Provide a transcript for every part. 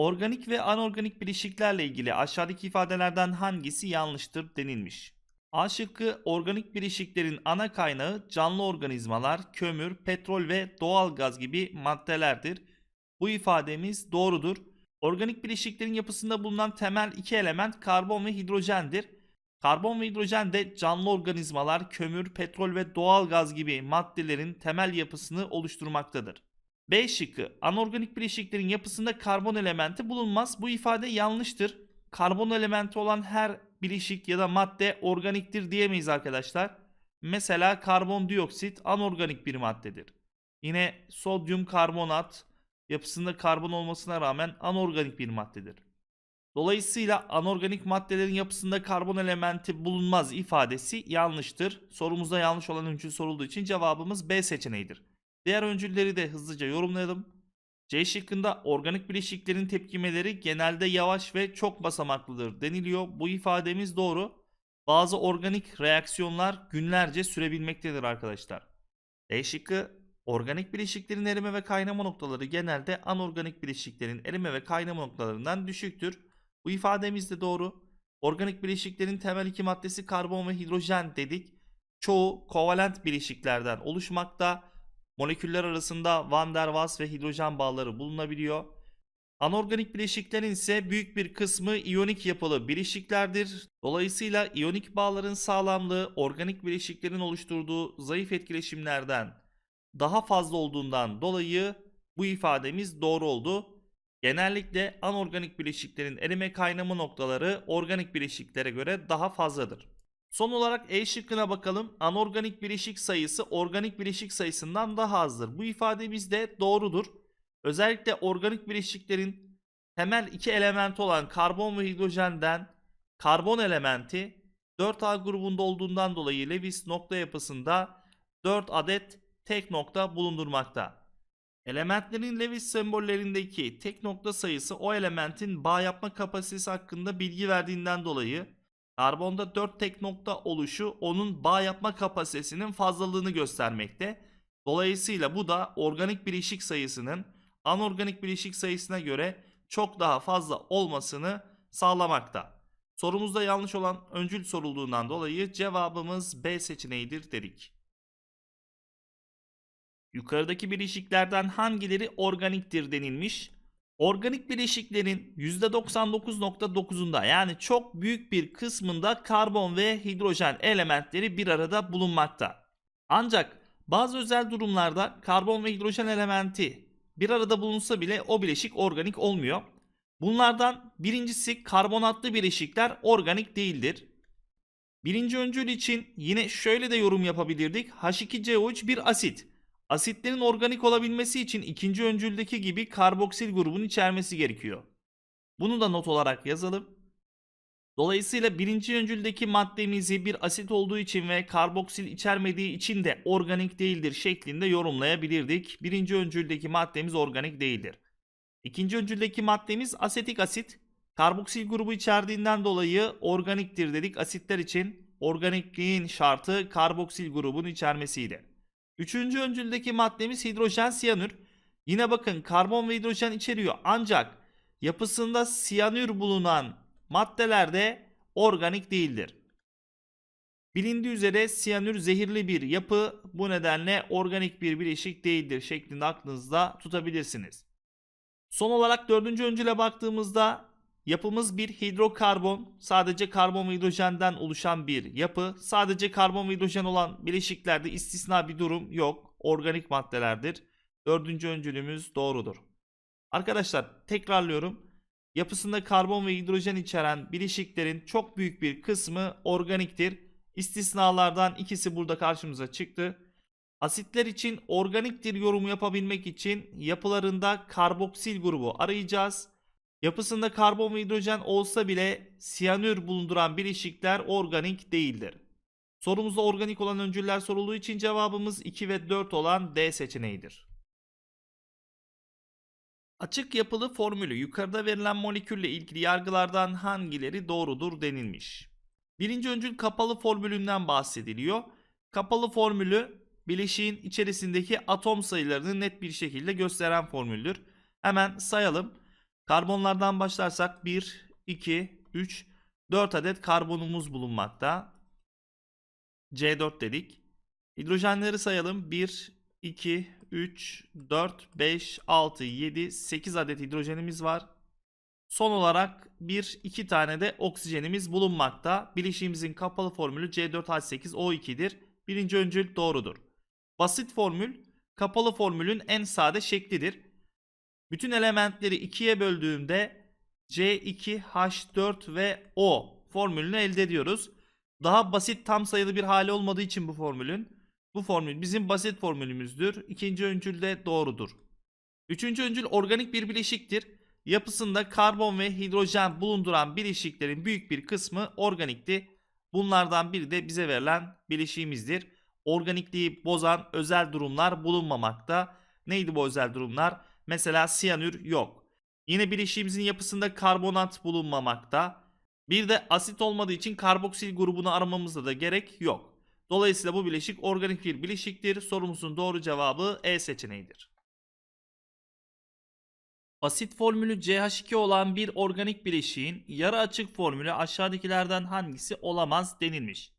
Organik ve anorganik bileşiklerle ilgili aşağıdaki ifadelerden hangisi yanlıştır denilmiş. A şıkkı organik bileşiklerin ana kaynağı canlı organizmalar, kömür, petrol ve doğal gaz gibi maddelerdir. Bu ifademiz doğrudur. Organik bileşiklerin yapısında bulunan temel iki element karbon ve hidrojendir. Karbon ve hidrojen de canlı organizmalar, kömür, petrol ve doğal gaz gibi maddelerin temel yapısını oluşturmaktadır. B şıkkı anorganik bileşiklerin yapısında karbon elementi bulunmaz. Bu ifade yanlıştır. Karbon elementi olan her bileşik ya da madde organiktir diyemeyiz arkadaşlar. Mesela karbondioksit anorganik bir maddedir. Yine sodyum karbonat yapısında karbon olmasına rağmen anorganik bir maddedir. Dolayısıyla anorganik maddelerin yapısında karbon elementi bulunmaz ifadesi yanlıştır. Sorumuzda yanlış olan öncül sorulduğu için cevabımız B seçeneğidir. Diğer öncülleri de hızlıca yorumlayalım. C şıkkında organik bileşiklerin tepkimeleri genelde yavaş ve çok basamaklıdır deniliyor. Bu ifademiz doğru. Bazı organik reaksiyonlar günlerce sürebilmektedir arkadaşlar. D şıkkı organik bileşiklerin erime ve kaynama noktaları genelde anorganik bileşiklerin erime ve kaynama noktalarından düşüktür. Bu ifademiz de doğru. Organik bileşiklerin temel iki maddesi karbon ve hidrojen dedik. Çoğu kovalent bileşiklerden oluşmakta. Moleküller arasında van der Waals ve hidrojen bağları bulunabiliyor. Anorganik bileşiklerin ise büyük bir kısmı iyonik yapılı bileşiklerdir. Dolayısıyla iyonik bağların sağlamlığı organik bileşiklerin oluşturduğu zayıf etkileşimlerden daha fazla olduğundan dolayı bu ifademiz doğru oldu. Genellikle anorganik bileşiklerin erime kaynama noktaları organik bileşiklere göre daha fazladır. Son olarak E şıkkına bakalım. Anorganik bileşik sayısı organik bileşik sayısından daha azdır. Bu ifademiz de doğrudur. Özellikle organik bileşiklerin temel iki elementi olan karbon ve hidrojenden karbon elementi 4A grubunda olduğundan dolayı Lewis nokta yapısında 4 adet tek nokta bulundurmakta. Elementlerin Lewis sembollerindeki tek nokta sayısı o elementin bağ yapma kapasitesi hakkında bilgi verdiğinden dolayı Karbonda 4 tek nokta oluşu onun bağ yapma kapasitesinin fazlalığını göstermekte. Dolayısıyla bu da organik bileşik sayısının anorganik bileşik sayısına göre çok daha fazla olmasını sağlamakta. Sorumuzda yanlış olan öncül sorulduğundan dolayı cevabımız B seçeneğidir dedik. Yukarıdaki bileşiklerden hangileri organiktir denilmiş? Organik bileşiklerin %99.9'unda yani çok büyük bir kısmında karbon ve hidrojen elementleri bir arada bulunmakta. Ancak bazı özel durumlarda karbon ve hidrojen elementi bir arada bulunsa bile o bileşik organik olmuyor. Bunlardan birincisi karbonatlı bileşikler organik değildir. Birinci öncül için yine şöyle de yorum yapabilirdik. H2CO3 bir asit. Asitlerin organik olabilmesi için ikinci öncüldeki gibi karboksil grubunu içermesi gerekiyor. Bunu da not olarak yazalım. Dolayısıyla birinci öncüldeki maddemizi bir asit olduğu için ve karboksil içermediği için de organik değildir şeklinde yorumlayabilirdik. Birinci öncüldeki maddemiz organik değildir. İkinci öncüldeki maddemiz asetik asit. Karboksil grubu içerdiğinden dolayı organiktir dedik asitler için. Organikliğin şartı karboksil grubunu içermesiydi. Üçüncü öncüldeki maddemiz hidrojen siyanür. Yine bakın karbon ve hidrojen içeriyor ancak yapısında siyanür bulunan maddelerde organik değildir. Bilindiği üzere siyanür zehirli bir yapı bu nedenle organik bir bileşik değildir şeklinde aklınızda tutabilirsiniz. Son olarak dördüncü öncüle baktığımızda Yapımız bir hidrokarbon, sadece karbon ve hidrojenden oluşan bir yapı. Sadece karbon ve hidrojen olan bileşiklerde istisna bir durum yok. Organik maddelerdir. Dördüncü öncülümüz doğrudur. Arkadaşlar tekrarlıyorum. Yapısında karbon ve hidrojen içeren bileşiklerin çok büyük bir kısmı organiktir. İstisnalardan ikisi burada karşımıza çıktı. Asitler için organiktir yorumu yapabilmek için yapılarında karboksil grubu arayacağız. Yapısında karbon ve hidrojen olsa bile siyanür bulunduran bileşikler organik değildir. Sorumuzda organik olan öncüller sorulduğu için cevabımız 2 ve 4 olan D seçeneğidir. Açık yapılı formülü yukarıda verilen molekülle ilgili yargılardan hangileri doğrudur denilmiş. Birinci öncül kapalı formülünden bahsediliyor. Kapalı formülü bileşiğin içerisindeki atom sayılarını net bir şekilde gösteren formüldür. Hemen sayalım. Karbonlardan başlarsak 1, 2, 3, 4 adet karbonumuz bulunmakta. C4 dedik. Hidrojenleri sayalım. 1, 2, 3, 4, 5, 6, 7, 8 adet hidrojenimiz var. Son olarak 1, 2 tane de oksijenimiz bulunmakta. Bileşiğimizin kapalı formülü C4H8O2'dir. Birinci öncül doğrudur. Basit formül kapalı formülün en sade şeklidir. Bütün elementleri 2'ye böldüğümde C2H4 ve O formülünü elde ediyoruz. Daha basit tam sayılı bir hali olmadığı için bu formülün. Bu formül bizim basit formülümüzdür. İkinci öncül de doğrudur. Üçüncü öncül organik bir bileşiktir. Yapısında karbon ve hidrojen bulunduran bileşiklerin büyük bir kısmı organikti. Bunlardan biri de bize verilen bileşiğimizdir. Organikliği bozan özel durumlar bulunmamakta. Neydi bu özel durumlar? Mesela siyanür yok. Yine bileşiğimizin yapısında karbonat bulunmamakta. Bir de asit olmadığı için karboksil grubunu aramamızda da gerek yok. Dolayısıyla bu bileşik organik bir bileşiktir. Sorumuzun doğru cevabı E seçeneğidir. Asit formülü CH2 olan bir organik bileşiğin yarı açık formülü aşağıdakilerden hangisi olamaz denilmiş.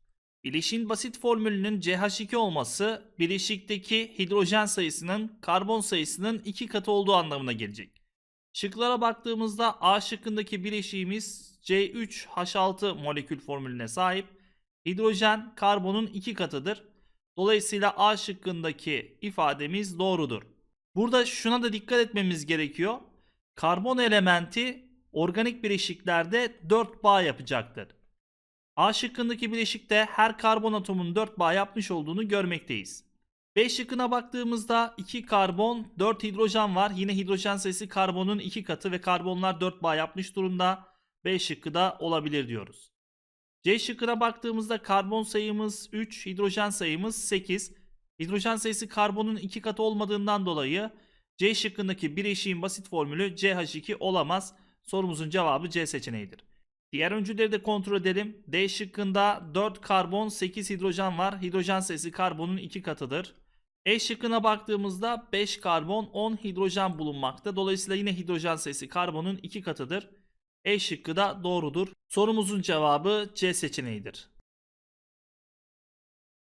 Bileşin basit formülünün CH2 olması bileşikteki hidrojen sayısının karbon sayısının 2 katı olduğu anlamına gelecek. Şıklara baktığımızda A şıkkındaki bileşiğimiz C3H6 molekül formülüne sahip. Hidrojen karbonun 2 katıdır. Dolayısıyla A şıkkındaki ifademiz doğrudur. Burada şuna da dikkat etmemiz gerekiyor. Karbon elementi organik bileşiklerde 4 bağ yapacaktır. A şıkkındaki bileşikte her karbon atomun 4 bağ yapmış olduğunu görmekteyiz. B şıkkına baktığımızda 2 karbon, 4 hidrojen var. Yine hidrojen sayısı karbonun 2 katı ve karbonlar 4 bağ yapmış durumda. B şıkkı da olabilir diyoruz. C şıkkına baktığımızda karbon sayımız 3, hidrojen sayımız 8. Hidrojen sayısı karbonun 2 katı olmadığından dolayı C şıkkındaki bileşiğin basit formülü CH2 olamaz. Sorumuzun cevabı C seçeneğidir. Diğer öncüleri de kontrol edelim. D şıkkında 4 karbon 8 hidrojen var. Hidrojen sayısı karbonun 2 katıdır. E şıkkına baktığımızda 5 karbon 10 hidrojen bulunmakta. Dolayısıyla yine hidrojen sayısı karbonun 2 katıdır. E şıkkı da doğrudur. Sorumuzun cevabı C seçeneğidir.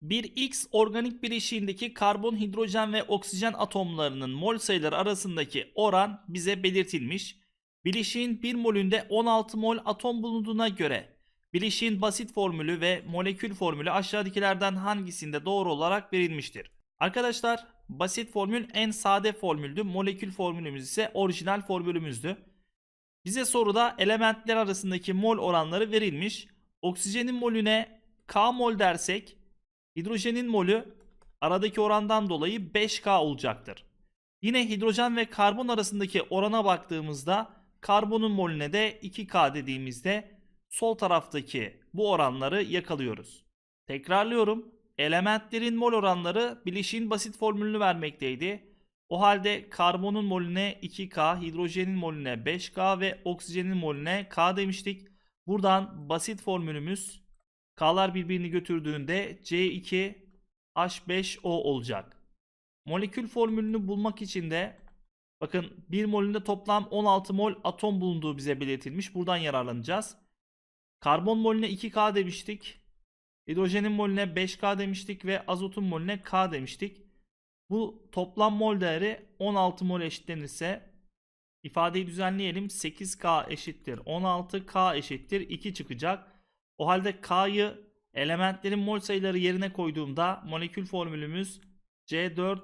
Bir X organik bileşiğindeki karbon, hidrojen ve oksijen atomlarının mol sayıları arasındaki oran bize belirtilmiş. Bileşiğin bir molünde 16 mol atom bulunduğuna göre bileşiğin basit formülü ve molekül formülü aşağıdakilerden hangisinde doğru olarak verilmiştir? Arkadaşlar basit formül en sade formüldü. Molekül formülümüz ise orijinal formülümüzdü. Bize soruda elementler arasındaki mol oranları verilmiş. Oksijenin molüne K mol dersek hidrojenin molü aradaki orandan dolayı 5K olacaktır. Yine hidrojen ve karbon arasındaki orana baktığımızda Karbonun molüne de 2K dediğimizde sol taraftaki bu oranları yakalıyoruz. Tekrarlıyorum. Elementlerin mol oranları bileşiğin basit formülünü vermekteydi. O halde karbonun molüne 2K, hidrojenin molüne 5K ve oksijenin molüne K demiştik. Buradan basit formülümüz K'lar birbirini götürdüğünde C2H5O olacak. Molekül formülünü bulmak için de Bakın 1 molünde toplam 16 mol atom bulunduğu bize belirtilmiş. Buradan yararlanacağız. Karbon molüne 2K demiştik. Hidrojenin molüne 5K demiştik ve azotun molüne K demiştik. Bu toplam mol değeri 16 mol eşitlenirse ifadeyi düzenleyelim. 8K eşittir 16K eşittir 2 çıkacak. O halde K'yı elementlerin mol sayıları yerine koyduğumda molekül formülümüz C4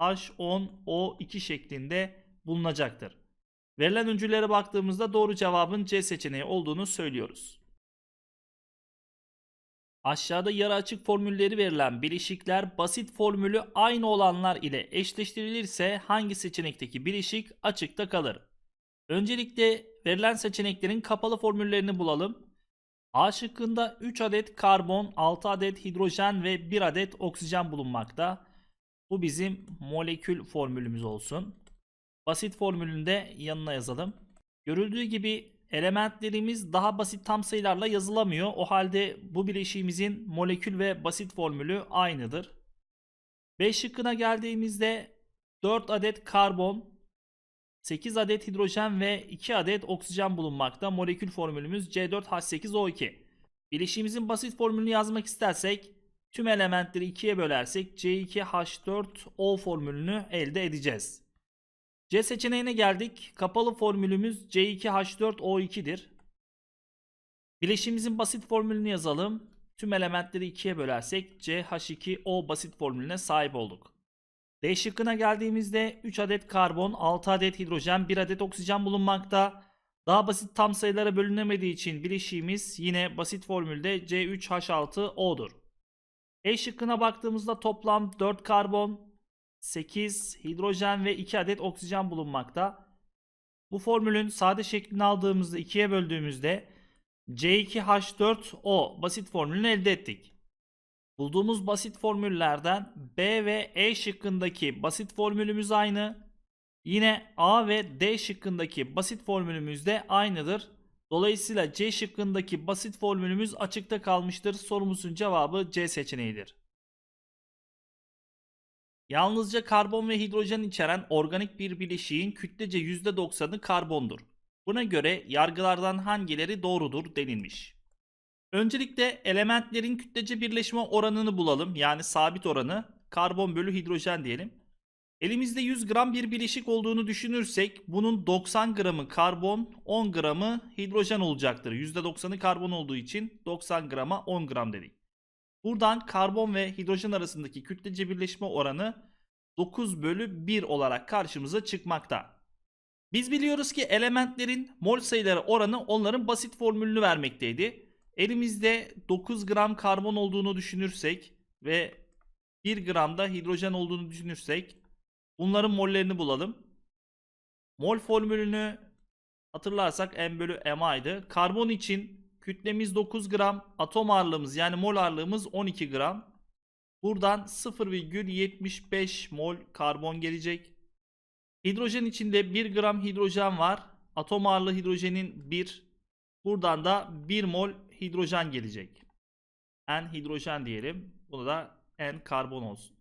H10O2 şeklinde bulunacaktır. Verilen öncüllere baktığımızda doğru cevabın C seçeneği olduğunu söylüyoruz. Aşağıda yarı açık formülleri verilen bileşikler basit formülü aynı olanlar ile eşleştirilirse hangi seçenekteki bileşik açıkta kalır? Öncelikle verilen seçeneklerin kapalı formüllerini bulalım. A şıkkında 3 adet karbon, 6 adet hidrojen ve 1 adet oksijen bulunmakta. Bu bizim molekül formülümüz olsun. Basit formülünde yanına yazalım. Görüldüğü gibi elementlerimiz daha basit tam sayılarla yazılamıyor. O halde bu bileşiğimizin molekül ve basit formülü aynıdır. 5 şıkkına geldiğimizde 4 adet karbon, 8 adet hidrojen ve 2 adet oksijen bulunmakta. Molekül formülümüz C4H8O2. Bileşiğimizin basit formülünü yazmak istersek Tüm elementleri ikiye bölersek C2H4O formülünü elde edeceğiz. C seçeneğine geldik. Kapalı formülümüz C2H4O2'dir. Bileşimimizin basit formülünü yazalım. Tüm elementleri ikiye bölersek CH2O basit formülüne sahip olduk. D şıkkına geldiğimizde 3 adet karbon, 6 adet hidrojen, 1 adet oksijen bulunmakta. Daha basit tam sayılara bölünemediği için bileşiğimiz yine basit formülde C3H6O'dur. E şıkkına baktığımızda toplam 4 karbon, 8 hidrojen ve 2 adet oksijen bulunmakta. Bu formülün sade şeklini aldığımızda ikiye böldüğümüzde C2H4O basit formülünü elde ettik. Bulduğumuz basit formüllerden B ve E şıkkındaki basit formülümüz aynı. Yine A ve D şıkkındaki basit formülümüz de aynıdır. Dolayısıyla C şıkkındaki basit formülümüz açıkta kalmıştır. Sorumuzun cevabı C seçeneğidir. Yalnızca karbon ve hidrojen içeren organik bir bileşiğin kütlece %90'ı karbondur. Buna göre yargılardan hangileri doğrudur denilmiş. Öncelikle elementlerin kütlece birleşme oranını bulalım. Yani sabit oranı karbon bölü hidrojen diyelim. Elimizde 100 gram bir bileşik olduğunu düşünürsek bunun 90 gramı karbon, 10 gramı hidrojen olacaktır. %90'ı karbon olduğu için 90 grama 10 gram dedik. Buradan karbon ve hidrojen arasındaki kütlece birleşme oranı 9 bölü 1 olarak karşımıza çıkmakta. Biz biliyoruz ki elementlerin mol sayıları oranı onların basit formülünü vermekteydi. Elimizde 9 gram karbon olduğunu düşünürsek ve 1 gram da hidrojen olduğunu düşünürsek Bunların mollerini bulalım. Mol formülünü hatırlarsak M bölü MA'ydı. Karbon için kütlemiz 9 gram, atom ağırlığımız yani mol ağırlığımız 12 gram. Buradan 0,75 mol karbon gelecek. Hidrojen içinde 1 gram hidrojen var. Atom ağırlığı hidrojenin 1. Buradan da 1 mol hidrojen gelecek. N hidrojen diyelim. Buna da N karbon olsun.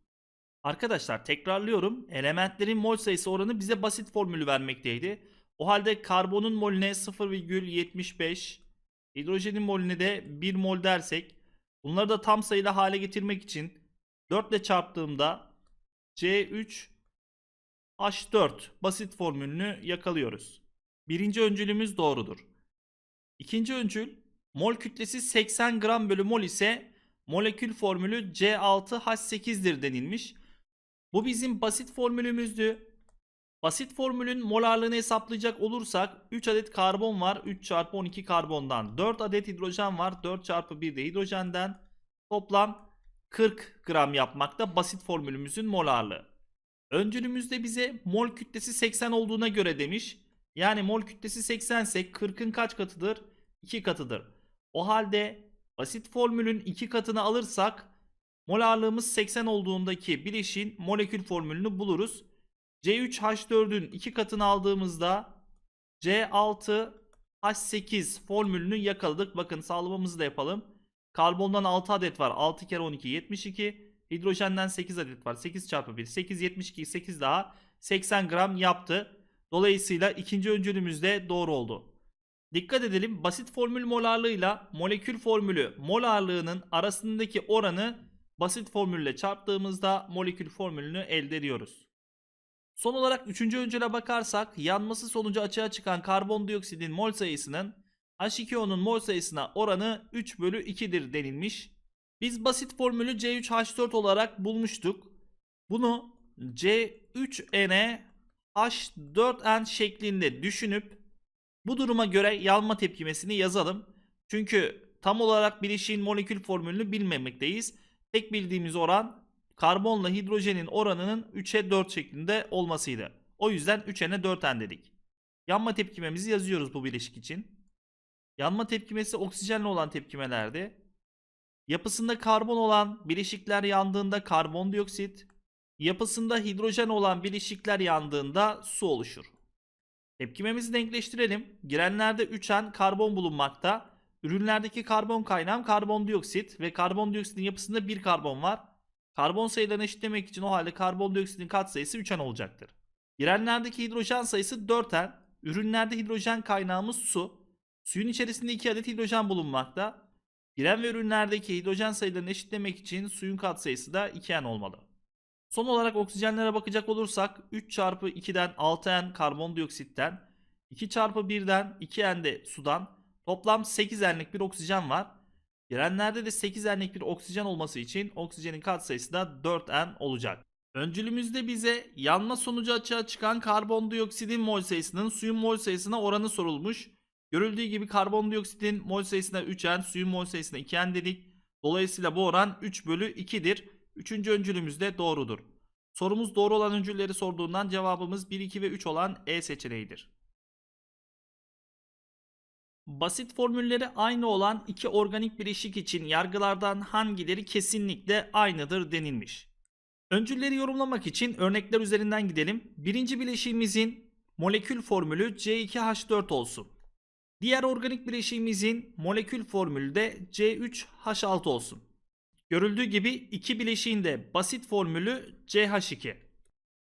Arkadaşlar tekrarlıyorum. Elementlerin mol sayısı oranı bize basit formülü vermekteydi. O halde karbonun molüne 0,75, hidrojenin molüne de 1 mol dersek bunları da tam sayıda hale getirmek için 4 ile çarptığımda C3 H4 basit formülünü yakalıyoruz. Birinci öncülümüz doğrudur. İkinci öncül mol kütlesi 80 gram bölü mol ise molekül formülü C6H8'dir denilmiş. Bu bizim basit formülümüzdü. Basit formülün molarlığını hesaplayacak olursak 3 adet karbon var. 3 çarpı 12 karbondan. 4 adet hidrojen var. 4 çarpı 1 de hidrojenden. Toplam 40 gram yapmakta basit formülümüzün molarlığı. Öncülümüzde bize mol kütlesi 80 olduğuna göre demiş. Yani mol kütlesi 80 ise 40'ın kaç katıdır? 2 katıdır. O halde basit formülün 2 katını alırsak Mol ağırlığımız 80 olduğundaki bileşiğin molekül formülünü buluruz. C3H4'ün 2 katını aldığımızda C6H8 formülünü yakaladık. Bakın sağlamamızı da yapalım. Karbondan 6 adet var. 6 kere 12 72. Hidrojenden 8 adet var. 8 çarpı 1. 8 72 8 daha 80 gram yaptı. Dolayısıyla ikinci öncülümüz de doğru oldu. Dikkat edelim basit formül mol ağırlığıyla molekül formülü mol ağırlığının arasındaki oranı basit formülle çarptığımızda molekül formülünü elde ediyoruz. Son olarak üçüncü öncele bakarsak yanması sonucu açığa çıkan karbondioksidin mol sayısının H2O'nun mol sayısına oranı 3 bölü 2'dir denilmiş. Biz basit formülü C3H4 olarak bulmuştuk. Bunu C3N'e 4 n şeklinde düşünüp bu duruma göre yanma tepkimesini yazalım. Çünkü tam olarak bir bileşiğin molekül formülünü bilmemekteyiz. Tek bildiğimiz oran karbonla hidrojenin oranının 3'e 4 şeklinde olmasıydı. O yüzden 3N'e 4N dedik. Yanma tepkimemizi yazıyoruz bu bileşik için. Yanma tepkimesi oksijenle olan tepkimelerdi. Yapısında karbon olan bileşikler yandığında karbondioksit, yapısında hidrojen olan bileşikler yandığında su oluşur. Tepkimemizi denkleştirelim. Girenlerde 3N karbon bulunmakta. Ürünlerdeki karbon kaynağım karbondioksit ve karbondioksitin yapısında bir karbon var. Karbon sayılarını eşitlemek için o halde karbondioksitin katsayısı 3N olacaktır. Girenlerdeki hidrojen sayısı 4N. Ürünlerde hidrojen kaynağımız su. Suyun içerisinde 2 adet hidrojen bulunmakta. Giren ve ürünlerdeki hidrojen sayılarını eşitlemek için suyun katsayısı da 2N olmalı. Son olarak oksijenlere bakacak olursak 3 çarpı 2'den 6N karbondioksitten, 2 çarpı 1'den 2N de sudan, Toplam 8 enlik bir oksijen var. Girenlerde de 8 enlik bir oksijen olması için oksijenin katsayısı da 4 en olacak. Öncülümüzde bize yanma sonucu açığa çıkan karbondioksidin mol sayısının suyun mol sayısına oranı sorulmuş. Görüldüğü gibi karbondioksitin mol sayısına 3N, suyun mol sayısına 2N dedik. Dolayısıyla bu oran 3 bölü 2'dir. Üçüncü öncülümüz de doğrudur. Sorumuz doğru olan öncülleri sorduğundan cevabımız 1, 2 ve 3 olan E seçeneğidir. Basit formülleri aynı olan iki organik bileşik için yargılardan hangileri kesinlikle aynıdır denilmiş. Öncülleri yorumlamak için örnekler üzerinden gidelim. Birinci bileşiğimizin molekül formülü C2H4 olsun. Diğer organik bileşiğimizin molekül formülü de C3H6 olsun. Görüldüğü gibi iki bileşiğin de basit formülü CH2.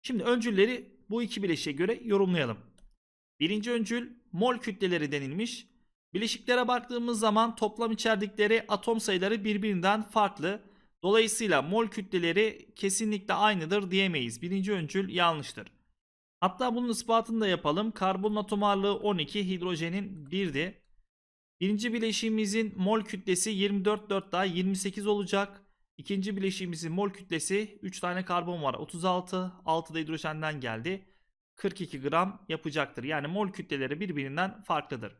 Şimdi öncülleri bu iki bileşiğe göre yorumlayalım. Birinci öncül mol kütleleri denilmiş. Bileşiklere baktığımız zaman toplam içerdikleri atom sayıları birbirinden farklı. Dolayısıyla mol kütleleri kesinlikle aynıdır diyemeyiz. Birinci öncül yanlıştır. Hatta bunun ispatını da yapalım. Karbonun atomarlığı 12, hidrojenin 1'di. Birinci bileşiğimizin mol kütlesi 24 4 daha 28 olacak. İkinci bileşiğimizin mol kütlesi 3 tane karbon var 36, 6 da hidrojenden geldi. 42 gram yapacaktır. Yani mol kütleleri birbirinden farklıdır.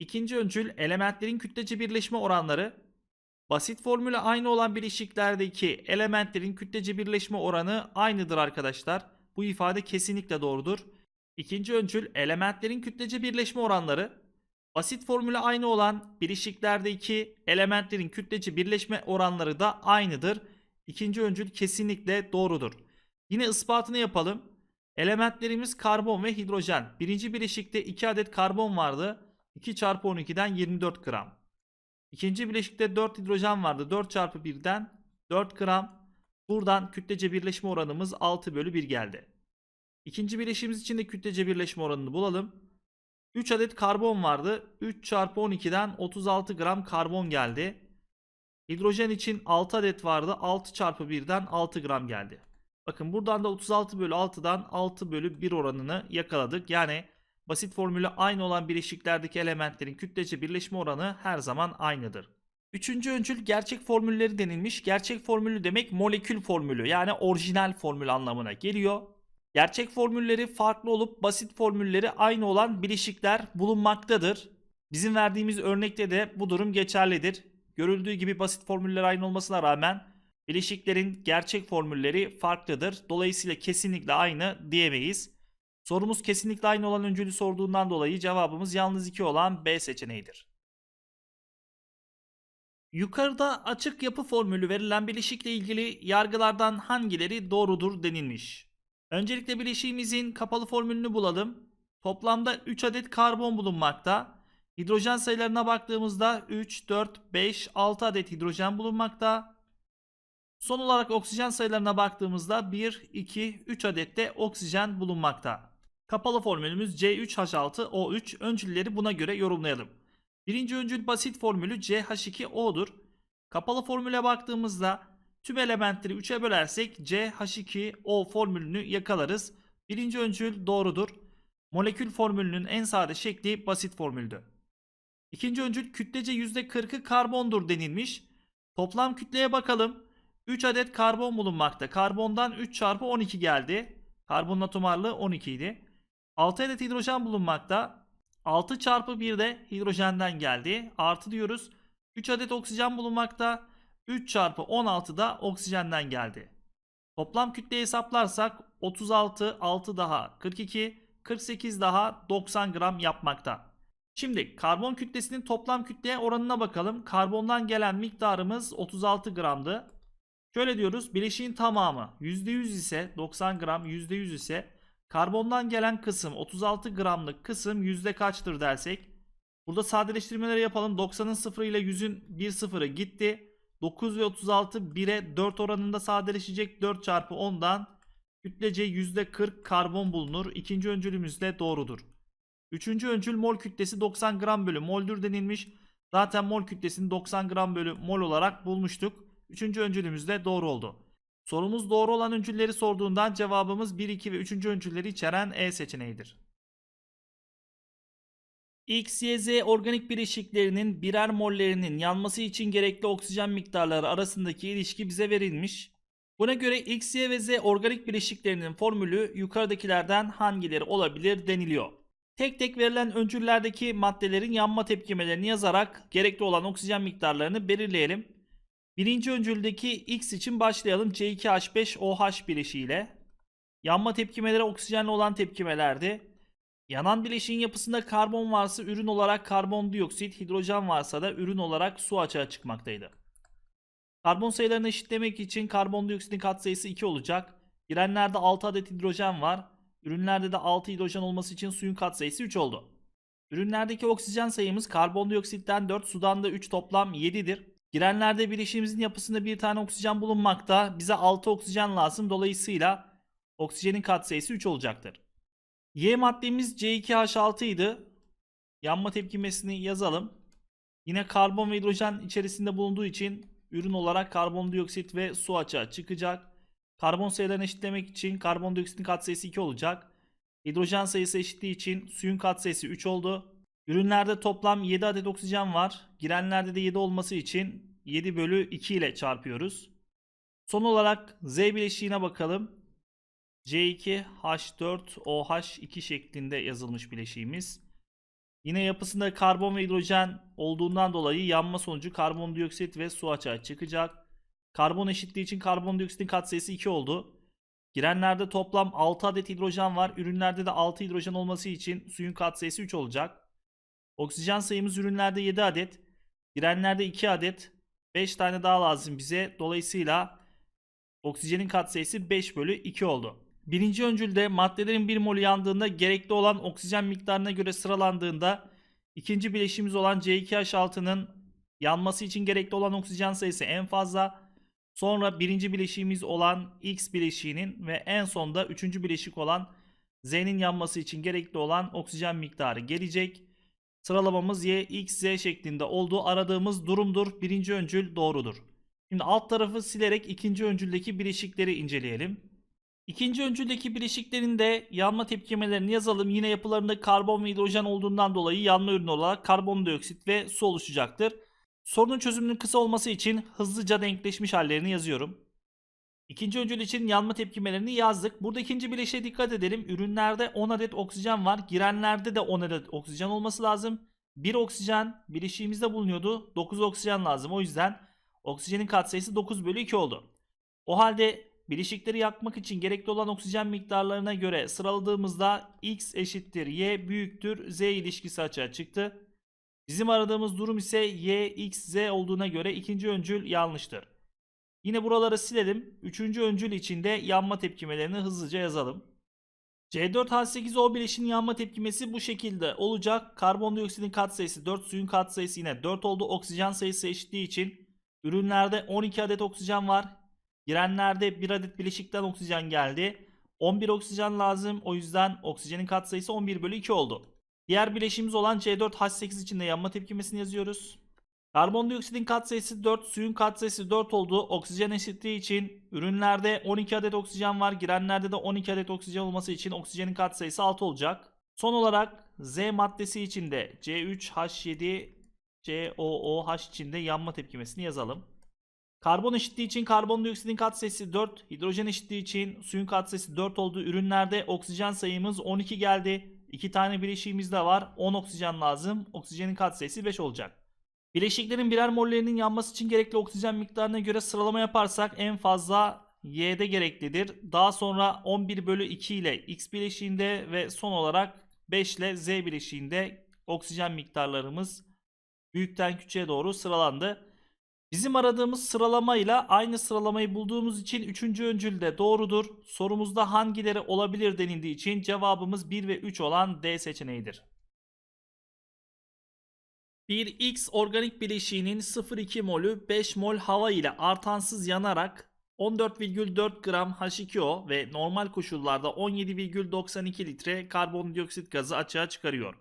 İkinci öncül elementlerin kütlece birleşme oranları basit formülü aynı olan bileşiklerdeki elementlerin kütlece birleşme oranı aynıdır arkadaşlar. Bu ifade kesinlikle doğrudur. İkinci öncül elementlerin kütlece birleşme oranları basit formülü aynı olan bileşiklerdeki elementlerin kütlece birleşme oranları da aynıdır. İkinci öncül kesinlikle doğrudur. Yine ispatını yapalım. Elementlerimiz karbon ve hidrojen. Birinci bileşikte 2 adet karbon vardı. 2 çarpı 12'den 24 gram. İkinci bileşikte 4 hidrojen vardı. 4 çarpı 1'den 4 gram. Buradan kütlece birleşme oranımız 6 bölü 1 geldi. İkinci bileşiğimiz için de kütlece birleşme oranını bulalım. 3 adet karbon vardı. 3 çarpı 12'den 36 gram karbon geldi. Hidrojen için 6 adet vardı. 6 çarpı 1'den 6 gram geldi. Bakın buradan da 36 bölü 6'dan 6 bölü 1 oranını yakaladık. Yani Basit formülü aynı olan bileşiklerdeki elementlerin kütlece birleşme oranı her zaman aynıdır. Üçüncü öncül gerçek formülleri denilmiş. Gerçek formülü demek molekül formülü yani orijinal formül anlamına geliyor. Gerçek formülleri farklı olup basit formülleri aynı olan bileşikler bulunmaktadır. Bizim verdiğimiz örnekte de bu durum geçerlidir. Görüldüğü gibi basit formüller aynı olmasına rağmen bileşiklerin gerçek formülleri farklıdır. Dolayısıyla kesinlikle aynı diyemeyiz. Sorumuz kesinlikle aynı olan öncülü sorduğundan dolayı cevabımız yalnız 2 olan B seçeneğidir. Yukarıda açık yapı formülü verilen bileşikle ilgili yargılardan hangileri doğrudur denilmiş. Öncelikle bileşiğimizin kapalı formülünü bulalım. Toplamda 3 adet karbon bulunmakta. Hidrojen sayılarına baktığımızda 3, 4, 5, 6 adet hidrojen bulunmakta. Son olarak oksijen sayılarına baktığımızda 1, 2, 3 adet de oksijen bulunmakta. Kapalı formülümüz C3H6O3. Öncülleri buna göre yorumlayalım. Birinci öncül basit formülü CH2O'dur. Kapalı formüle baktığımızda tüm elementleri 3'e bölersek CH2O formülünü yakalarız. Birinci öncül doğrudur. Molekül formülünün en sade şekli basit formüldü. İkinci öncül kütlece %40'ı karbondur denilmiş. Toplam kütleye bakalım. 3 adet karbon bulunmakta. Karbondan 3 çarpı 12 geldi. Karbonun atomarlığı 12 idi. 6 adet hidrojen bulunmakta. 6 çarpı 1 de hidrojenden geldi. Artı diyoruz. 3 adet oksijen bulunmakta. 3 çarpı 16 da oksijenden geldi. Toplam kütleyi hesaplarsak 36, 6 daha 42, 48 daha 90 gram yapmakta. Şimdi karbon kütlesinin toplam kütleye oranına bakalım. Karbondan gelen miktarımız 36 gramdı. Şöyle diyoruz bileşiğin tamamı %100 ise 90 gram %100 ise Karbondan gelen kısım 36 gramlık kısım yüzde kaçtır dersek. Burada sadeleştirmeleri yapalım. 90'ın 0 ile 100'ün 1 sıfırı gitti. 9 ve 36 1'e 4 oranında sadeleşecek. 4 çarpı 10'dan kütlece yüzde %40 karbon bulunur. İkinci öncülümüz de doğrudur. Üçüncü öncül mol kütlesi 90 gram bölü moldür denilmiş. Zaten mol kütlesini 90 gram bölü mol olarak bulmuştuk. Üçüncü öncülümüz de doğru oldu. Sorumuz doğru olan öncülleri sorduğundan cevabımız 1, 2 ve 3. öncülleri içeren E seçeneğidir. X, Y, Z organik bileşiklerinin birer mollerinin yanması için gerekli oksijen miktarları arasındaki ilişki bize verilmiş. Buna göre X, Y ve Z organik bileşiklerinin formülü yukarıdakilerden hangileri olabilir deniliyor. Tek tek verilen öncüllerdeki maddelerin yanma tepkimelerini yazarak gerekli olan oksijen miktarlarını belirleyelim. Birinci öncüldeki X için başlayalım. C2H5OH bileşiğiyle. Yanma tepkimeleri oksijenle olan tepkimelerdi. Yanan bileşiğin yapısında karbon varsa ürün olarak karbondioksit, hidrojen varsa da ürün olarak su açığa çıkmaktaydı. Karbon sayılarını eşitlemek için karbondioksitin katsayısı 2 olacak. Girenlerde 6 adet hidrojen var. Ürünlerde de 6 hidrojen olması için suyun katsayısı 3 oldu. Ürünlerdeki oksijen sayımız karbondioksitten 4, sudan da 3 toplam 7'dir. Girenlerde bileşimimizin yapısında bir tane oksijen bulunmakta. Bize 6 oksijen lazım. Dolayısıyla oksijenin katsayısı 3 olacaktır. Y maddemiz C2H6 idi. Yanma tepkimesini yazalım. Yine karbon ve hidrojen içerisinde bulunduğu için ürün olarak karbondioksit ve su açığa çıkacak. Karbon sayılarını eşitlemek için karbondioksitin katsayısı 2 olacak. Hidrojen sayısı eşitliği için suyun katsayısı 3 oldu. Ürünlerde toplam 7 adet oksijen var. Girenlerde de 7 olması için 7 bölü 2 ile çarpıyoruz. Son olarak Z bileşiğine bakalım. C2H4OH2 şeklinde yazılmış bileşiğimiz. Yine yapısında karbon ve hidrojen olduğundan dolayı yanma sonucu karbondioksit ve su açığa çıkacak. Karbon eşitliği için karbondioksitin katsayısı 2 oldu. Girenlerde toplam 6 adet hidrojen var. Ürünlerde de 6 hidrojen olması için suyun katsayısı 3 olacak. Oksijen sayımız ürünlerde 7 adet. Girenlerde 2 adet. 5 tane daha lazım bize. Dolayısıyla oksijenin katsayısı 5 bölü 2 oldu. Birinci öncülde maddelerin bir mol yandığında gerekli olan oksijen miktarına göre sıralandığında ikinci bileşimiz olan C2H6'nın yanması için gerekli olan oksijen sayısı en fazla. Sonra birinci bileşiğimiz olan X bileşiğinin ve en sonda üçüncü bileşik olan Z'nin yanması için gerekli olan oksijen miktarı gelecek. Sıralamamız y, x, z şeklinde olduğu aradığımız durumdur. Birinci öncül doğrudur. Şimdi alt tarafı silerek ikinci öncüldeki bileşikleri inceleyelim. İkinci öncüldeki bileşiklerin de yanma tepkimelerini yazalım. Yine yapılarında karbon ve hidrojen olduğundan dolayı yanma ürünü olarak karbondioksit ve su oluşacaktır. Sorunun çözümünün kısa olması için hızlıca denkleşmiş hallerini yazıyorum. İkinci öncül için yanma tepkimelerini yazdık. Burada ikinci bileşe dikkat edelim. Ürünlerde 10 adet oksijen var. Girenlerde de 10 adet oksijen olması lazım. 1 oksijen bileşiğimizde bulunuyordu. 9 oksijen lazım. O yüzden oksijenin katsayısı 9 bölü 2 oldu. O halde bileşikleri yakmak için gerekli olan oksijen miktarlarına göre sıraladığımızda x eşittir y büyüktür z ilişkisi açığa çıktı. Bizim aradığımız durum ise y, x, z olduğuna göre ikinci öncül yanlıştır. Yine buraları silelim. Üçüncü öncül içinde yanma tepkimelerini hızlıca yazalım. C4H8O bileşinin yanma tepkimesi bu şekilde olacak. Karbondioksitin katsayısı 4, suyun katsayısı yine 4 oldu. Oksijen sayısı eşitliği için ürünlerde 12 adet oksijen var. Girenlerde 1 adet bileşikten oksijen geldi. 11 oksijen lazım. O yüzden oksijenin katsayısı 11 bölü 2 oldu. Diğer bileşimimiz olan C4H8 için de yanma tepkimesini yazıyoruz. Karbondioksidin katsayısı 4, suyun katsayısı 4 olduğu oksijen eşitliği için ürünlerde 12 adet oksijen var. Girenlerde de 12 adet oksijen olması için oksijenin katsayısı 6 olacak. Son olarak Z maddesi içinde C3H7 COOH içinde yanma tepkimesini yazalım. Karbon eşitliği için karbondioksitin katsayısı 4, hidrojen eşitliği için suyun katsayısı 4 olduğu ürünlerde oksijen sayımız 12 geldi. 2 tane bileşiğimiz de var. 10 oksijen lazım. Oksijenin katsayısı 5 olacak. Bileşiklerin birer mollerinin yanması için gerekli oksijen miktarına göre sıralama yaparsak en fazla Y'de gereklidir. Daha sonra 11 bölü 2 ile X bileşiğinde ve son olarak 5 ile Z bileşiğinde oksijen miktarlarımız büyükten küçüğe doğru sıralandı. Bizim aradığımız sıralamayla aynı sıralamayı bulduğumuz için 3. öncül de doğrudur. Sorumuzda hangileri olabilir denildiği için cevabımız 1 ve 3 olan D seçeneğidir. Bir X organik bileşiğinin 0,2 molü 5 mol hava ile artansız yanarak 14,4 gram H2O ve normal koşullarda 17,92 litre karbondioksit gazı açığa çıkarıyor.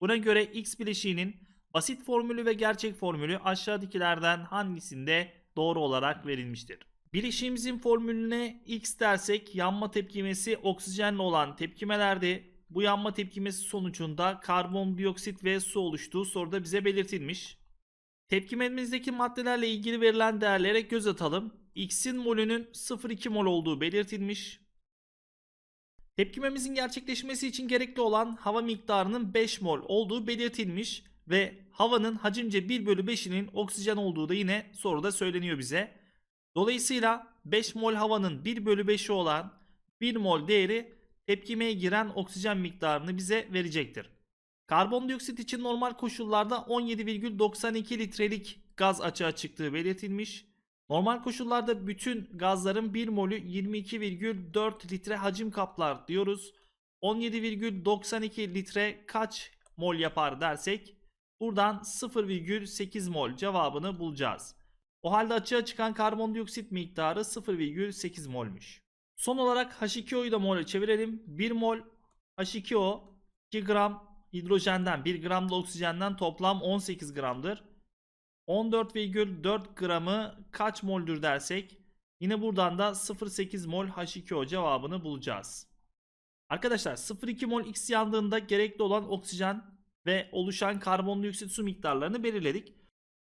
Buna göre X bileşiğinin basit formülü ve gerçek formülü aşağıdakilerden hangisinde doğru olarak verilmiştir? Bileşiğimizin formülüne X dersek yanma tepkimesi oksijenle olan tepkimelerde bu yanma tepkimesi sonucunda karbondioksit ve su oluştuğu soruda bize belirtilmiş. Tepkimemizdeki maddelerle ilgili verilen değerlere göz atalım. X'in molünün 0,2 mol olduğu belirtilmiş. Tepkimemizin gerçekleşmesi için gerekli olan hava miktarının 5 mol olduğu belirtilmiş ve havanın hacimce 1 bölü 5'inin oksijen olduğu da yine soruda söyleniyor bize. Dolayısıyla 5 mol havanın 1 bölü 5'i olan 1 mol değeri tepkimeye giren oksijen miktarını bize verecektir. Karbondioksit için normal koşullarda 17,92 litrelik gaz açığa çıktığı belirtilmiş. Normal koşullarda bütün gazların 1 molü 22,4 litre hacim kaplar diyoruz. 17,92 litre kaç mol yapar dersek buradan 0,8 mol cevabını bulacağız. O halde açığa çıkan karbondioksit miktarı 0,8 molmuş. Son olarak H2O'yu da mole çevirelim. 1 mol H2O 2 gram hidrojenden 1 gram da oksijenden toplam 18 gramdır. 14,4 gramı kaç moldür dersek yine buradan da 0,8 mol H2O cevabını bulacağız. Arkadaşlar 0,2 mol X yandığında gerekli olan oksijen ve oluşan karbondioksit su miktarlarını belirledik.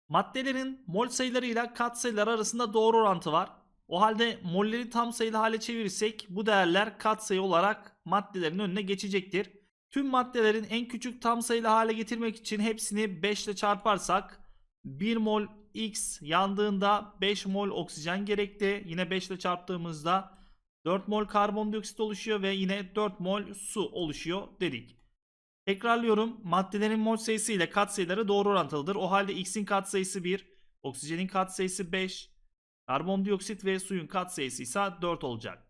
Maddelerin mol sayılarıyla kat sayıları arasında doğru orantı var. O halde molleri tam sayılı hale çevirirsek bu değerler katsayı olarak maddelerin önüne geçecektir. Tüm maddelerin en küçük tam sayılı hale getirmek için hepsini 5 ile çarparsak 1 mol X yandığında 5 mol oksijen gerekli. Yine 5 ile çarptığımızda 4 mol karbondioksit oluşuyor ve yine 4 mol su oluşuyor dedik. Tekrarlıyorum maddelerin mol sayısı ile katsayıları doğru orantılıdır. O halde X'in katsayısı 1, oksijenin katsayısı 5, Karbondioksit ve suyun katsayısı ise 4 olacak.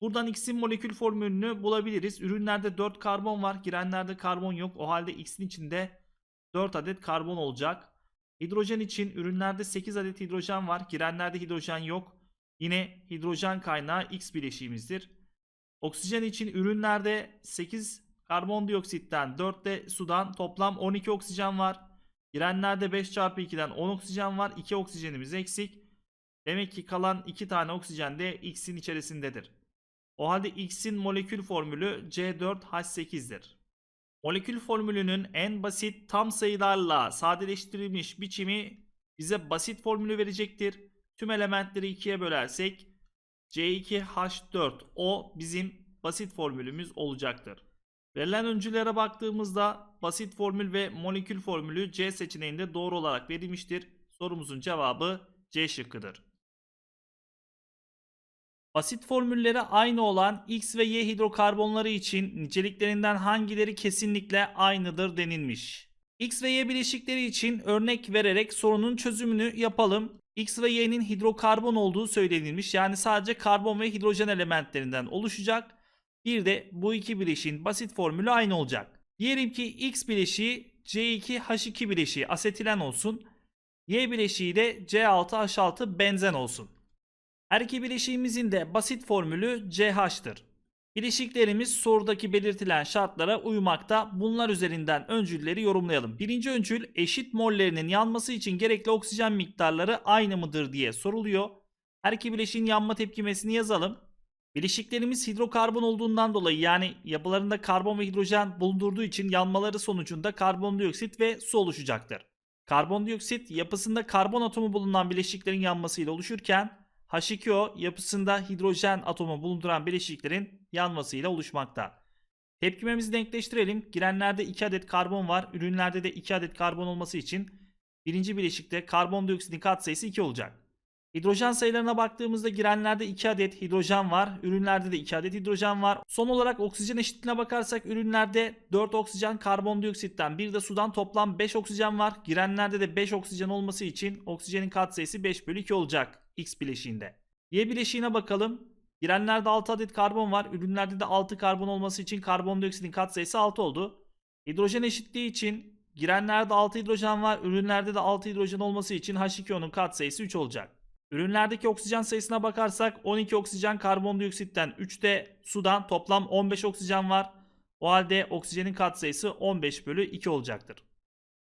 Buradan X'in molekül formülünü bulabiliriz. Ürünlerde 4 karbon var. Girenlerde karbon yok. O halde X'in içinde 4 adet karbon olacak. Hidrojen için ürünlerde 8 adet hidrojen var. Girenlerde hidrojen yok. Yine hidrojen kaynağı X bileşiğimizdir. Oksijen için ürünlerde 8 karbondioksitten 4 de sudan toplam 12 oksijen var. Girenlerde 5 çarpı 2'den 10 oksijen var. 2 oksijenimiz eksik. Demek ki kalan iki tane oksijen de X'in içerisindedir. O halde X'in molekül formülü C4H8'dir. Molekül formülünün en basit tam sayılarla sadeleştirilmiş biçimi bize basit formülü verecektir. Tüm elementleri ikiye bölersek C2H4O bizim basit formülümüz olacaktır. Verilen öncülere baktığımızda basit formül ve molekül formülü C seçeneğinde doğru olarak verilmiştir. Sorumuzun cevabı C şıkkıdır. Basit formüllere aynı olan X ve Y hidrokarbonları için niceliklerinden hangileri kesinlikle aynıdır denilmiş. X ve Y bileşikleri için örnek vererek sorunun çözümünü yapalım. X ve Y'nin hidrokarbon olduğu söylenilmiş. Yani sadece karbon ve hidrojen elementlerinden oluşacak. Bir de bu iki bileşiğin basit formülü aynı olacak. Diyelim ki X bileşiği C2H2 bileşiği asetilen olsun. Y bileşiği de C6H6 benzen olsun. Her iki bileşiğimizin de basit formülü CH'tır. Bileşiklerimiz sorudaki belirtilen şartlara uymakta. Bunlar üzerinden öncülleri yorumlayalım. Birinci öncül eşit mollerinin yanması için gerekli oksijen miktarları aynı mıdır diye soruluyor. Her iki bileşiğin yanma tepkimesini yazalım. Bileşiklerimiz hidrokarbon olduğundan dolayı yani yapılarında karbon ve hidrojen bulundurduğu için yanmaları sonucunda karbondioksit ve su oluşacaktır. Karbondioksit yapısında karbon atomu bulunan bileşiklerin yanmasıyla oluşurken H2O yapısında hidrojen atomu bulunduran bileşiklerin yanmasıyla oluşmakta. Tepkimemizi denkleştirelim. Girenlerde 2 adet karbon var. Ürünlerde de 2 adet karbon olması için birinci bileşikte karbondioksitin katsayısı 2 olacak. Hidrojen sayılarına baktığımızda girenlerde 2 adet hidrojen var. Ürünlerde de 2 adet hidrojen var. Son olarak oksijen eşitliğine bakarsak ürünlerde 4 oksijen karbondioksitten bir de sudan toplam 5 oksijen var. Girenlerde de 5 oksijen olması için oksijenin katsayısı 5 bölü 2 olacak X bileşiğinde. Y bileşiğine bakalım. Girenlerde 6 adet karbon var. Ürünlerde de 6 karbon olması için karbondioksitin katsayısı 6 oldu. Hidrojen eşitliği için girenlerde 6 hidrojen var. Ürünlerde de 6 hidrojen olması için H2O'nun katsayısı 3 olacak. Ürünlerdeki oksijen sayısına bakarsak 12 oksijen karbondioksitten 3 de sudan toplam 15 oksijen var. O halde oksijenin katsayısı 15 bölü 2 olacaktır.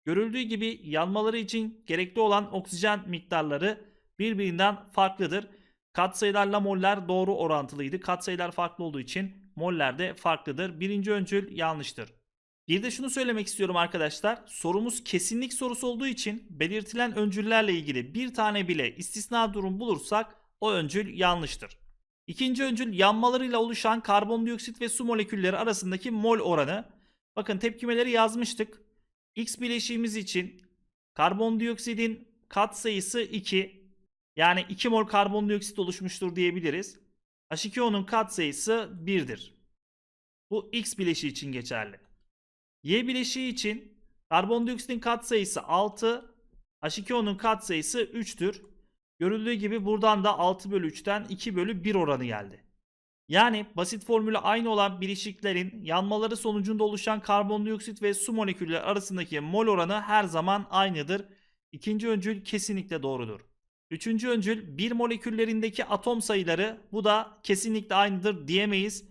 Görüldüğü gibi yanmaları için gerekli olan oksijen miktarları birbirinden farklıdır. Katsayılarla moller doğru orantılıydı. Katsayılar farklı olduğu için moller de farklıdır. Birinci öncül yanlıştır. Bir de şunu söylemek istiyorum arkadaşlar. Sorumuz kesinlik sorusu olduğu için belirtilen öncüllerle ilgili bir tane bile istisna durum bulursak o öncül yanlıştır. İkinci öncül yanmalarıyla oluşan karbondioksit ve su molekülleri arasındaki mol oranı. Bakın tepkimeleri yazmıştık. X bileşiğimiz için karbondioksidin katsayısı 2. Yani 2 mol karbondioksit oluşmuştur diyebiliriz. H2O'nun katsayısı 1'dir. Bu X bileşiği için geçerli. Y bileşiği için karbondioksitin katsayısı 6, H2O'nun katsayısı 3'tür. Görüldüğü gibi buradan da 6 bölü 3'ten 2 bölü 1 oranı geldi. Yani basit formülü aynı olan bileşiklerin yanmaları sonucunda oluşan karbondioksit ve su molekülleri arasındaki mol oranı her zaman aynıdır. İkinci öncül kesinlikle doğrudur. Üçüncü öncül bir moleküllerindeki atom sayıları bu da kesinlikle aynıdır diyemeyiz.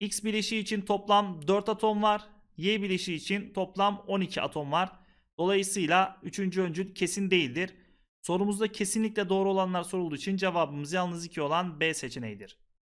X bileşiği için toplam 4 atom var. Y bileşiği için toplam 12 atom var. Dolayısıyla 3. öncül kesin değildir. Sorumuzda kesinlikle doğru olanlar sorulduğu için cevabımız yalnız 2 olan B seçeneğidir.